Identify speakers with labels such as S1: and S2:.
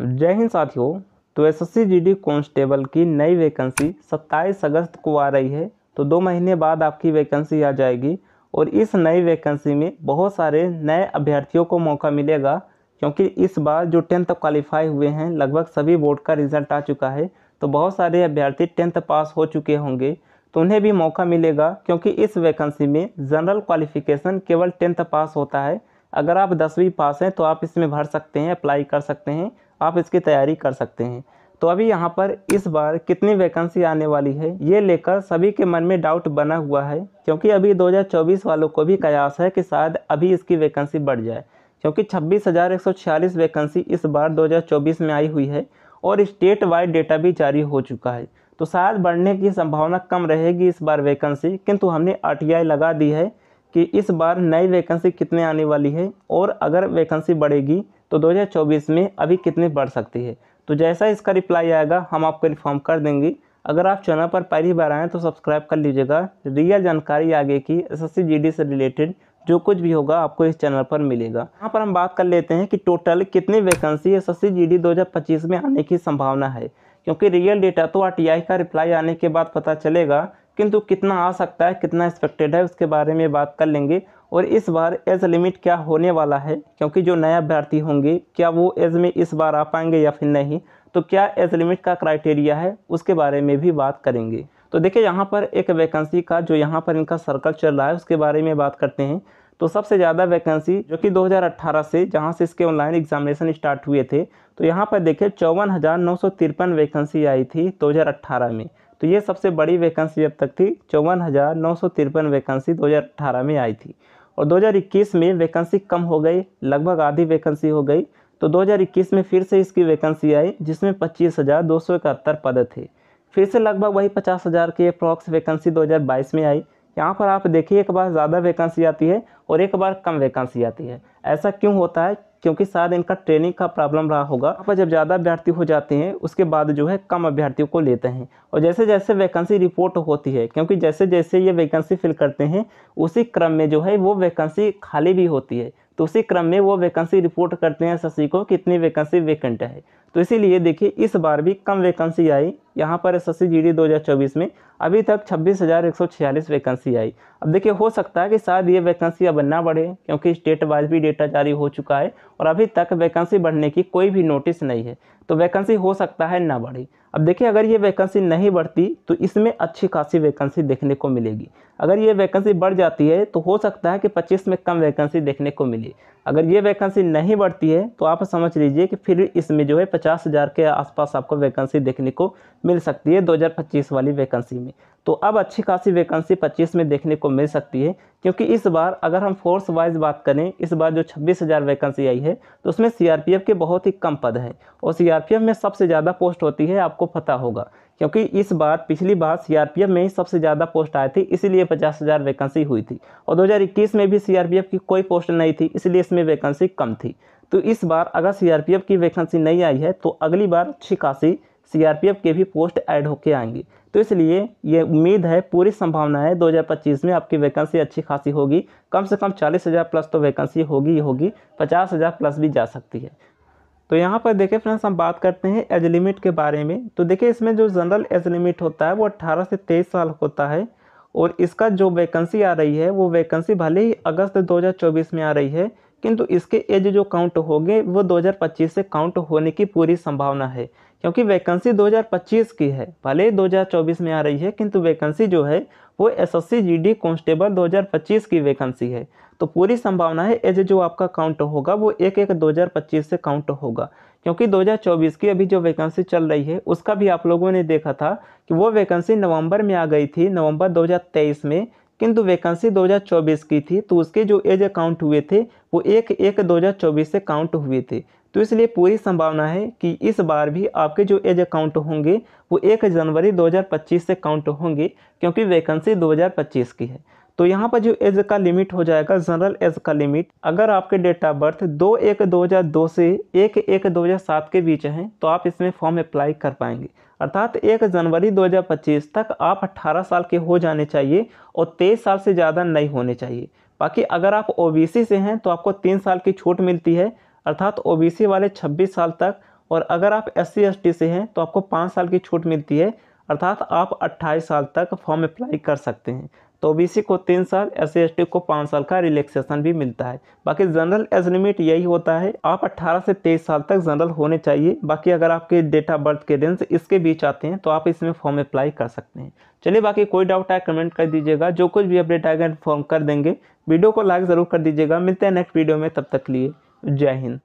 S1: जय हिंद साथियों तो एस एस सी कांस्टेबल की नई वैकेंसी 27 अगस्त को आ रही है तो दो महीने बाद आपकी वैकेंसी आ जाएगी और इस नई वैकेंसी में बहुत सारे नए अभ्यर्थियों को मौका मिलेगा क्योंकि इस बार जो टेंथ क्वालिफाई हुए हैं लगभग सभी बोर्ड का रिजल्ट आ चुका है तो बहुत सारे अभ्यर्थी टेंथ पास हो चुके होंगे तो उन्हें भी मौका मिलेगा क्योंकि इस वैकेंसी में जनरल क्वालिफिकेशन केवल टेंथ पास होता है अगर आप दसवीं पास हैं तो आप इसमें भर सकते हैं अप्लाई कर सकते हैं आप इसकी तैयारी कर सकते हैं तो अभी यहाँ पर इस बार कितनी वैकेंसी आने वाली है ये लेकर सभी के मन में डाउट बना हुआ है क्योंकि अभी 2024 वालों को भी कयास है कि शायद अभी इसकी वैकेंसी बढ़ जाए क्योंकि छब्बीस वैकेंसी इस बार 2024 में आई हुई है और स्टेट वाइड डेटा भी जारी हो चुका है तो शायद बढ़ने की संभावना कम रहेगी इस बार वैकेंसी किंतु हमने आर लगा दी है कि इस बार नई वैकेंसी कितने आने वाली है और अगर वैकेंसी बढ़ेगी तो 2024 में अभी कितनी बढ़ सकती है तो जैसा इसका रिप्लाई आएगा हम आपको इन्फॉर्म कर देंगे अगर आप चैनल पर पहली बार आएँ तो सब्सक्राइब कर लीजिएगा रियल जानकारी आगे की एस एस से रिलेटेड जो कुछ भी होगा आपको इस चैनल पर मिलेगा यहाँ पर हम बात कर लेते हैं कि टोटल कितनी वैकेंसी एस एस सी में आने की संभावना है क्योंकि रियल डेटा तो आरटीआई का रिप्लाई आने के बाद पता चलेगा किंतु कितना आ सकता है कितना एक्सपेक्टेड है उसके बारे में बात कर लेंगे और इस बार एज लिमिट क्या होने वाला है क्योंकि जो नए अभ्यर्थी होंगे क्या वो एज में इस बार आ पाएंगे या फिर नहीं तो क्या एज लिमिट का क्राइटेरिया है उसके बारे में भी बात करेंगे तो देखिए यहाँ पर एक वैकेंसी का जो यहाँ पर इनका सर्कल चल रहा है उसके बारे में बात करते हैं तो सबसे ज़्यादा वैकेंसी जो कि 2018 से जहाँ से इसके ऑनलाइन एग्जामिनेशन स्टार्ट हुए थे तो यहाँ पर देखिए चौवन वैकेंसी आई थी 2018 में तो ये सबसे बड़ी वैकेंसी अब तक थी चौवन हज़ार नौ सौ तिरपन वैकेंसी 2018 में आई थी और 2021 में वैकेंसी कम हो गई लगभग आधी वैकेंसी हो गई तो 2021 में फिर से इसकी वैकेंसी आई जिसमें पच्चीस हज़ार दो सौ इकहत्तर पद थे फिर से लगभग वही पचास हज़ार की अप्रॉक्स वैकेंसी 2022 में आई यहाँ पर आप देखिए एक बार ज़्यादा वैकेंसी आती है और एक बार कम वैकेंसी आती है ऐसा क्यों होता है क्योंकि शायद इनका ट्रेनिंग का प्रॉब्लम रहा होगा पर जब ज़्यादा अभ्यर्थी हो जाते हैं उसके बाद जो है कम अभ्यर्थियों को लेते हैं और जैसे जैसे वैकेंसी रिपोर्ट होती है क्योंकि जैसे जैसे ये वैकेंसी फिल करते हैं उसी क्रम में जो है वो वैकेंसी खाली भी होती है तो उसी क्रम में वो वैकेंसी रिपोर्ट करते हैं एस को कितनी वैकेंसी वेकेंट है तो इसीलिए देखिए इस बार भी कम वैकेंसी आई यहाँ पर एस एस सी जी में अभी तक छब्बीस हज़ार एक सौ छियालीस वैकेंसी आई अब देखिए हो सकता है कि शायद ये वैकेंसी अब ना बढ़े क्योंकि स्टेट वाइज भी डेटा जारी हो चुका है और अभी तक वैकेंसी बढ़ने की कोई भी नोटिस नहीं है तो वैकेंसी हो सकता है ना बढ़े अब देखिए अगर ये वैकेंसी नहीं बढ़ती तो इसमें अच्छी खासी वैकेंसी देखने को मिलेगी अगर ये वैकेंसी बढ़ जाती है तो हो सकता है कि पच्चीस में कम वैकेंसी देखने को मिले अगर ये वैकेंसी नहीं बढ़ती है तो आप समझ लीजिए कि फिर इसमें जो है पचास हज़ार के आसपास आपको वैकेंसी देखने को मिल सकती है 2025 वाली वैकेंसी में तो अब अच्छी खासी वैकेंसी 25 में देखने को मिल सकती है क्योंकि इस बार अगर हम फोर्स वाइज बात करें इस बार जो छब्बीस हज़ार वैकेंसी आई है तो उसमें सी के बहुत ही कम पद हैं और सी में सबसे ज़्यादा पोस्ट होती है आपको पता होगा क्योंकि इस बार पिछली बार सी में ही सबसे ज़्यादा पोस्ट आई थी इसीलिए पचास हज़ार वैकेंसी हुई थी और 2021 में भी सी की कोई पोस्ट नहीं थी इसलिए इसमें वैकेंसी कम थी तो इस बार अगर सी की वैकेंसी नहीं आई है तो अगली बार अच्छी खासी सीआरपीएफ के भी पोस्ट ऐड होके आएंगी तो इसलिए ये उम्मीद है पूरी संभावना है 2025 में आपकी वैकेंसी अच्छी खासी होगी कम से कम चालीस हज़ार प्लस तो वैकेंसी होगी ही होगी पचास हज़ार प्लस भी जा सकती है तो यहाँ पर देखिए फ्रेंड्स हम बात करते हैं एज लिमिट के बारे में तो देखिए इसमें जो जनरल एज लिमिट होता है वो अट्ठारह से तेईस साल होता है और इसका जो वैकेंसी आ रही है वो वैकेंसी भले ही अगस्त दो में आ रही है किंतु इसके एज जो काउंट होंगे वो 2025 से काउंट होने की पूरी संभावना है क्योंकि वैकेंसी 2025 की है भले 2024 में आ रही है किंतु वैकेंसी जो है वो एसएससी जीडी कांस्टेबल 2025 की वैकेंसी है तो पूरी संभावना है एज जो आपका काउंट होगा वो एक एक 2025 से काउंट होगा क्योंकि 2024 की अभी जो वैकेंसी चल रही है उसका भी आप लोगों ने देखा था कि वो वैकेंसी नवंबर में आ गई थी नवंबर 2023 में किंतु वैकेंसी 2024 की थी तो उसके जो एज अकाउंट हुए थे वो एक एक 2024 से काउंट हुए थे तो इसलिए पूरी संभावना है कि इस बार भी आपके जो एज अकाउंट होंगे वो एक जनवरी 2025 से काउंट होंगे क्योंकि वैकेंसी 2025 की है तो यहाँ पर जो एज का लिमिट हो जाएगा जनरल एज का लिमिट अगर आपके डेट ऑफ बर्थ दो एक दो से एक एक दो के बीच हैं तो आप इसमें फॉर्म अप्लाई कर पाएंगे अर्थात 1 जनवरी 2025 तक आप 18 साल के हो जाने चाहिए और 23 साल से ज़्यादा नहीं होने चाहिए बाकी अगर आप ओबीसी से हैं तो आपको तीन साल की छूट मिलती है अर्थात ओबीसी वाले 26 साल तक और अगर आप एस सी से हैं तो आपको पाँच साल की छूट मिलती है अर्थात आप 28 साल तक फॉर्म अप्लाई कर सकते हैं तो ओबीसी को तीन साल एस सी को पाँच साल का रिलैक्सेशन भी मिलता है बाकी जनरल एज लिमिट यही होता है आप 18 से 23 साल तक जनरल होने चाहिए बाकी अगर आपके डेट ऑफ बर्थ के रेंस इसके बीच आते हैं तो आप इसमें फॉर्म अप्लाई कर सकते हैं चलिए बाकी कोई डाउट आए कमेंट कर दीजिएगा जो कुछ भी अपडेट आएगा इन्फॉर्म कर देंगे वीडियो को लाइक ज़रूर कर दीजिएगा मिलते हैं नेक्स्ट वीडियो में तब तक लिए जय हिंद